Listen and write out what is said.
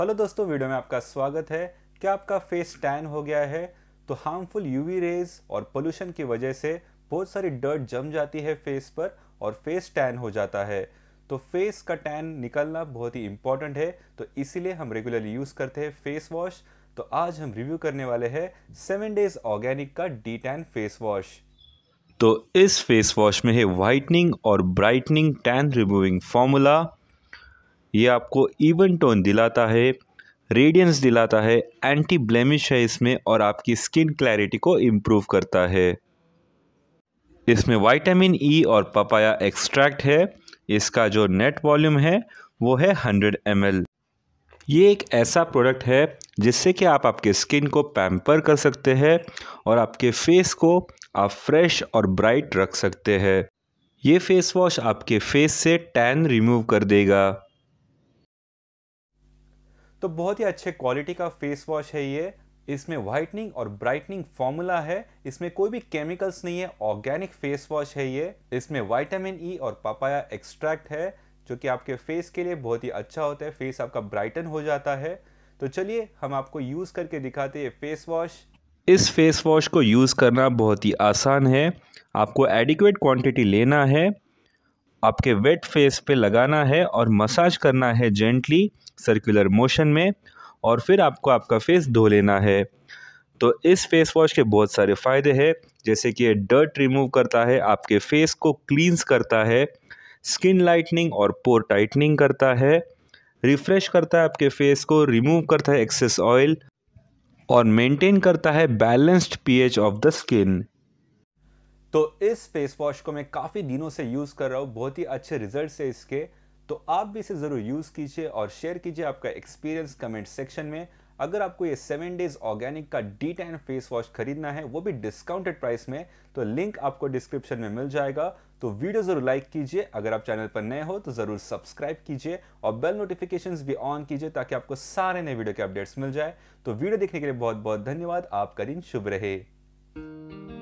hello दोस्तों video में आपका स्वागत है क्या आपका फेस टैन हो गया है तो हार्मफुल यूवी रेज और पोल्यूशन की वजह से बहुत सारी डर्ट जम जाती है फेस पर और फेस टैन हो जाता है तो फेस का टैन निकलना बहुत ही इंपॉर्टेंट है तो इसीलिए हम रेगुलरली यूज़ करते हैं फेस वॉश तो आज हम रिव्यू करने वाले हैं सेवन डेज ऑर्गेनिक का डी टैन फेस वॉश तो इस फेस वॉश में है वाइटनिंग और ब्राइटनिंग टैन रिमूविंग फॉर्मूला ये आपको इवन टोन दिलाता है रेडियंस दिलाता है एंटी ब्लेमिश है इसमें और आपकी स्किन क्लैरिटी को इम्प्रूव करता है इसमें वाइटामिन ई e और पपाया एक्सट्रैक्ट है इसका जो नेट वॉल्यूम है वो है 100 एम ये एक ऐसा प्रोडक्ट है जिससे कि आप आपके स्किन को पैम्पर कर सकते हैं और आपके फेस को आप फ्रेश और ब्राइट रख सकते हैं ये फेस वॉश आपके फेस से टैन रिमूव कर देगा तो बहुत ही अच्छे क्वालिटी का फेस वॉश है ये इसमें व्हाइटनिंग और ब्राइटनिंग फॉर्मूला है इसमें कोई भी केमिकल्स नहीं है ऑर्गेनिक फेस वॉश है ये इसमें वाइटामिन ई e और पापाया एक्सट्रैक्ट है जो कि आपके फेस के लिए बहुत ही अच्छा होता है फेस आपका ब्राइटन हो जाता है तो चलिए हम आपको यूज़ करके दिखाते हैं फेस वॉश इस फेस वॉश को यूज़ करना बहुत ही आसान है आपको एडिक्वेट क्वांटिटी लेना है आपके वेट फेस पे लगाना है और मसाज करना है जेंटली सर्कुलर मोशन में और फिर आपको आपका फेस धो लेना है तो इस फेस वॉश के बहुत सारे फ़ायदे हैं जैसे कि ये डर्ट रिमूव करता है आपके फेस को क्लींस करता है स्किन लाइटनिंग और पोर टाइटनिंग करता है रिफ़्रेश करता है आपके फेस को रिमूव करता है एक्सेस ऑयल और मेंटेन करता है balanced pH of the skin तो इस फेस वॉश को मैं काफ़ी दिनों से यूज़ कर रहा हूँ बहुत ही अच्छे रिजल्ट है इसके तो आप भी इसे ज़रूर यूज़ कीजिए और शेयर कीजिए आपका एक्सपीरियंस कमेंट सेक्शन में अगर आपको ये सेवन डेज ऑर्गेनिक का डी टैन फेस वॉश खरीदना है वो भी डिस्काउंटेड प्राइस में तो लिंक आपको डिस्क्रिप्शन में मिल जाएगा तो वीडियो ज़रूर लाइक कीजिए अगर आप चैनल पर नए हो तो ज़रूर सब्सक्राइब कीजिए और बेल नोटिफिकेशन भी ऑन कीजिए ताकि आपको सारे नए वीडियो के अपडेट्स मिल जाए तो वीडियो देखने के लिए बहुत बहुत धन्यवाद आपका दिन शुभ रहे